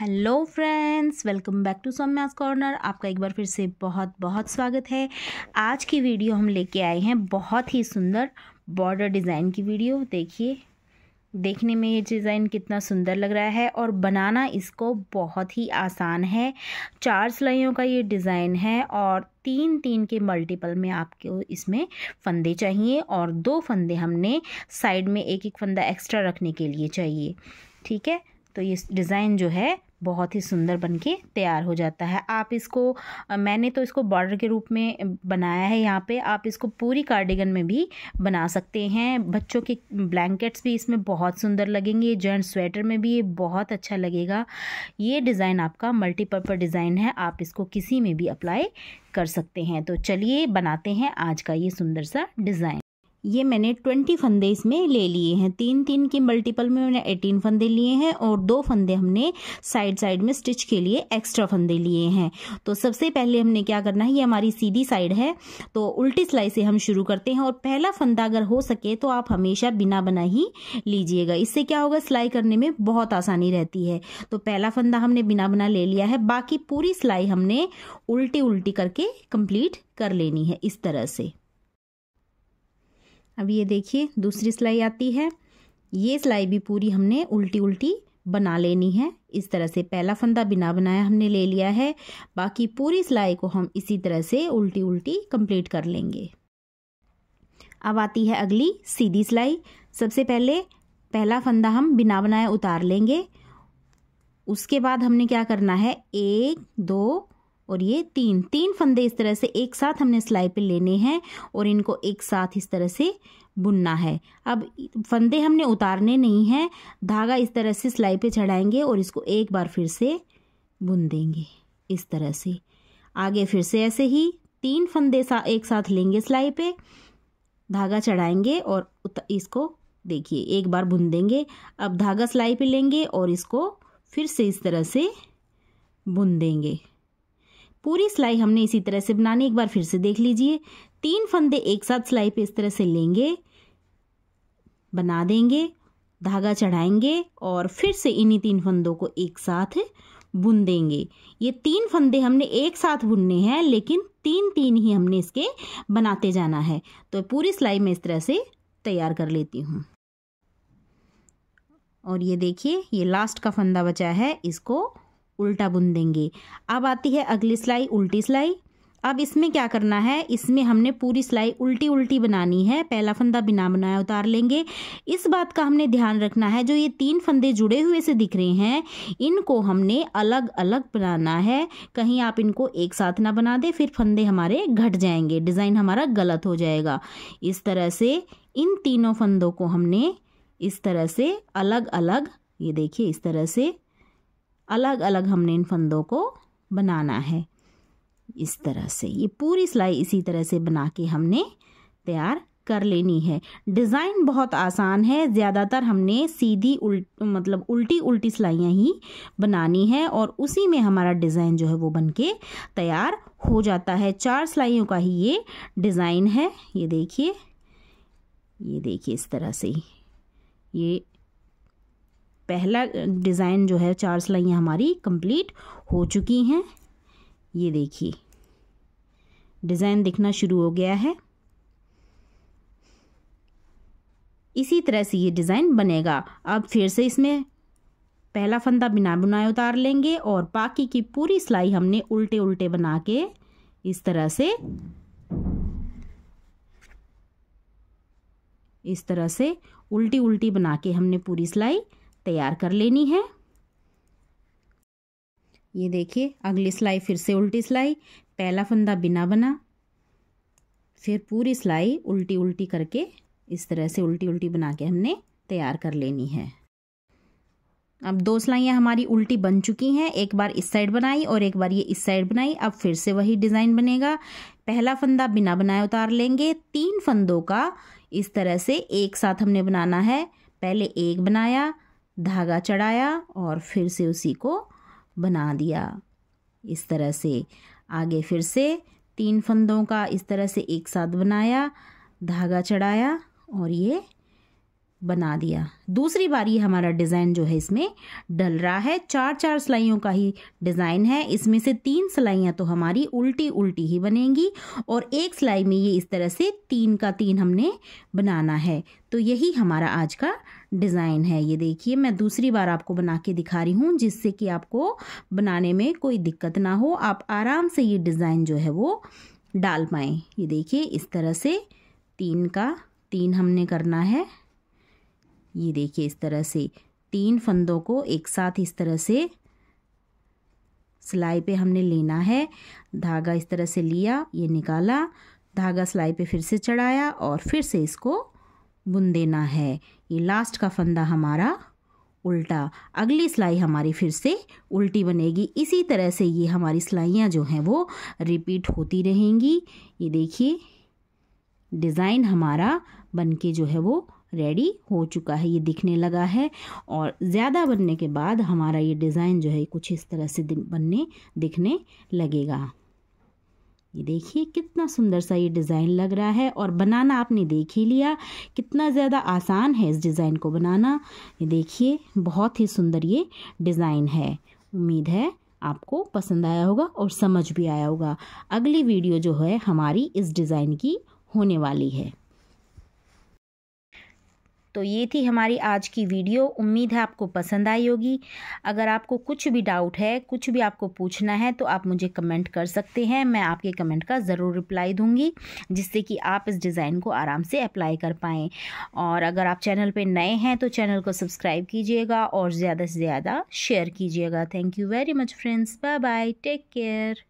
hello friends welcome back to Soumya's corner आपका एक बार फिर से बहुत बहुत स्वागत है आज की वीडियो हम लेके आए हैं बहुत ही सुंदर बॉर्डर डिज़ाइन की वीडियो देखिए देखने में ये डिज़ाइन कितना सुंदर लग रहा है और बनाना इसको बहुत ही आसान है चार सिलाइयों का ये डिज़ाइन है और तीन तीन के मल्टीपल में आपको इसमें फंदे चाहिए और दो फंदे हमने साइड में एक एक फंदा एक्स्ट्रा रखने के लिए चाहिए ठीक है तो ये डिज़ाइन जो है बहुत ही सुंदर बन के तैयार हो जाता है आप इसको मैंने तो इसको बॉर्डर के रूप में बनाया है यहाँ पे आप इसको पूरी कार्डिगन में भी बना सकते हैं बच्चों के ब्लैंकेट्स भी इसमें बहुत सुंदर लगेंगे जेंट स्वेटर में भी ये बहुत अच्छा लगेगा ये डिज़ाइन आपका मल्टीपर्पज़ डिज़ाइन है आप इसको किसी में भी अप्लाई कर सकते हैं तो चलिए बनाते हैं आज का ये सुंदर सा डिज़ाइन ये मैंने ट्वेंटी फंदे इसमें ले लिए हैं तीन तीन के मल्टीपल में मैंने एटीन फंदे लिए हैं और दो फंदे हमने साइड साइड में स्टिच के लिए एक्स्ट्रा फंदे लिए हैं तो सबसे पहले हमने क्या करना है ये हमारी सीधी साइड है तो उल्टी सिलाई से हम शुरू करते हैं और पहला फंदा अगर हो सके तो आप हमेशा बिना बना ही लीजिएगा इससे क्या होगा सिलाई करने में बहुत आसानी रहती है तो पहला फंदा हमने बिना बना ले लिया है बाकी पूरी सिलाई हमने उल्टी उल्टी करके कंप्लीट कर लेनी है इस तरह से अब ये देखिए दूसरी सिलाई आती है ये सिलाई भी पूरी हमने उल्टी उल्टी बना लेनी है इस तरह से पहला फंदा बिना बनाया हमने ले लिया है बाकी पूरी सिलाई को हम इसी तरह से उल्टी उल्टी कंप्लीट कर लेंगे अब आती है अगली सीधी सिलाई सबसे पहले पहला फंदा हम बिना बनाए उतार लेंगे उसके बाद हमने क्या करना है एक दो और ये तीन तीन फंदे इस तरह से एक साथ हमने सिलाई पे लेने हैं और इनको एक साथ इस तरह से बुनना है अब फंदे हमने उतारने नहीं हैं धागा इस तरह से सिलाई पे चढ़ाएंगे और इसको एक बार फिर से बुन देंगे इस तरह से आगे फिर से ऐसे ही तीन फंदे सा एक साथ लेंगे सिलाई पे धागा चढ़ाएंगे और इसको देखिए एक बार बुन देंगे अब धागा सिलाई पे लेंगे और इसको फिर से इस तरह से बुन देंगे पूरी सिलाई हमने इसी तरह से बनानी एक बार फिर से देख लीजिए तीन फंदे एक साथ सिलाई पे इस तरह से लेंगे बना देंगे धागा चढ़ाएंगे और फिर से इन्हीं तीन फंदों को एक साथ बुन देंगे ये तीन फंदे हमने एक साथ बुनने हैं लेकिन तीन तीन ही हमने इसके बनाते जाना है तो पूरी सिलाई मैं इस तरह से तैयार कर लेती हूँ और ये देखिए ये लास्ट का फंदा बचा है इसको उल्टा बुन देंगे अब आती है अगली सिलाई उल्टी सिलाई अब इसमें क्या करना है इसमें हमने पूरी सिलाई उल्टी उल्टी बनानी है पहला फंदा बिना बनाया उतार लेंगे इस बात का हमने ध्यान रखना है जो ये तीन फंदे जुड़े हुए से दिख रहे हैं इनको हमने अलग अलग बनाना है कहीं आप इनको एक साथ ना बना दें फिर फंदे हमारे घट जाएंगे डिज़ाइन हमारा गलत हो जाएगा इस तरह से इन तीनों फंदों को हमने इस तरह से अलग अलग ये देखिए इस तरह से अलग अलग हमने इन फंदों को बनाना है इस तरह से ये पूरी सिलाई इसी तरह से बना के हमने तैयार कर लेनी है डिज़ाइन बहुत आसान है ज़्यादातर हमने सीधी उल्ट मतलब उल्टी उल्टी सिलाइयाँ ही बनानी है और उसी में हमारा डिज़ाइन जो है वो बन के तैयार हो जाता है चार सिलाइयों का ही ये डिज़ाइन है ये देखिए ये देखिए इस तरह से ये पहला डिज़ाइन जो है चार सिलाइयाँ हमारी कंप्लीट हो चुकी हैं ये देखिए डिज़ाइन दिखना शुरू हो गया है इसी तरह से ये डिज़ाइन बनेगा अब फिर से इसमें पहला फंदा बिना बुनाए उतार लेंगे और बाकी की पूरी सिलाई हमने उल्टे उल्टे बना के इस तरह से इस तरह से उल्टी उल्टी बना के हमने पूरी सिलाई तैयार कर लेनी है ये देखिए अगली सिलाई फिर से उल्टी सिलाई पहला फंदा बिना बना फिर पूरी सिलाई उल्टी उल्टी करके इस तरह से उल्टी उल्टी बना के हमने तैयार कर लेनी है अब दो सिलाइयाँ हमारी उल्टी बन चुकी हैं एक बार इस साइड बनाई और एक बार ये इस साइड बनाई अब फिर से वही डिज़ाइन बनेगा पहला फंदा बिना बनाए उतार लेंगे तीन फंदों का इस तरह से एक साथ हमने बनाना है पहले एक बनाया धागा चढ़ाया और फिर से उसी को बना दिया इस तरह से आगे फिर से तीन फंदों का इस तरह से एक साथ बनाया धागा चढ़ाया और ये बना दिया दूसरी बार ये हमारा डिज़ाइन जो है इसमें डल रहा है चार चार सिलाइयों का ही डिज़ाइन है इसमें से तीन सिलाइयाँ तो हमारी उल्टी उल्टी ही बनेंगी और एक सिलाई में ये इस तरह से तीन का तीन हमने बनाना है तो यही हमारा आज का डिज़ाइन है ये देखिए मैं दूसरी बार आपको बना के दिखा रही हूँ जिससे कि आपको बनाने में कोई दिक्कत ना हो आप आराम से ये डिज़ाइन जो है वो डाल पाएँ ये देखिए इस तरह से तीन का तीन हमने करना है ये देखिए इस तरह से तीन फंदों को एक साथ इस तरह से सिलाई पे हमने लेना है धागा इस तरह से लिया ये निकाला धागा सिलाई पे फिर से चढ़ाया और फिर से इसको बुन देना है ये लास्ट का फंदा हमारा उल्टा अगली सिलाई हमारी फिर से उल्टी बनेगी इसी तरह से ये हमारी सिलाइयाँ जो हैं वो रिपीट होती रहेंगी ये देखिए डिज़ाइन हमारा बनके जो है वो रेडी हो चुका है ये दिखने लगा है और ज़्यादा बनने के बाद हमारा ये डिज़ाइन जो है कुछ इस तरह से बनने दिखने लगेगा ये देखिए कितना सुंदर सा ये डिज़ाइन लग रहा है और बनाना आपने देख ही लिया कितना ज़्यादा आसान है इस डिज़ाइन को बनाना ये देखिए बहुत ही सुंदर ये डिज़ाइन है उम्मीद है आपको पसंद आया होगा और समझ भी आया होगा अगली वीडियो जो है हमारी इस डिज़ाइन की होने वाली है तो ये थी हमारी आज की वीडियो उम्मीद है आपको पसंद आई होगी अगर आपको कुछ भी डाउट है कुछ भी आपको पूछना है तो आप मुझे कमेंट कर सकते हैं मैं आपके कमेंट का ज़रूर रिप्लाई दूँगी जिससे कि आप इस डिज़ाइन को आराम से अप्लाई कर पाएँ और अगर आप चैनल पर नए हैं तो चैनल को सब्सक्राइब कीजिएगा और ज़्यादा से ज़्यादा शेयर कीजिएगा thank you very much friends bye bye take care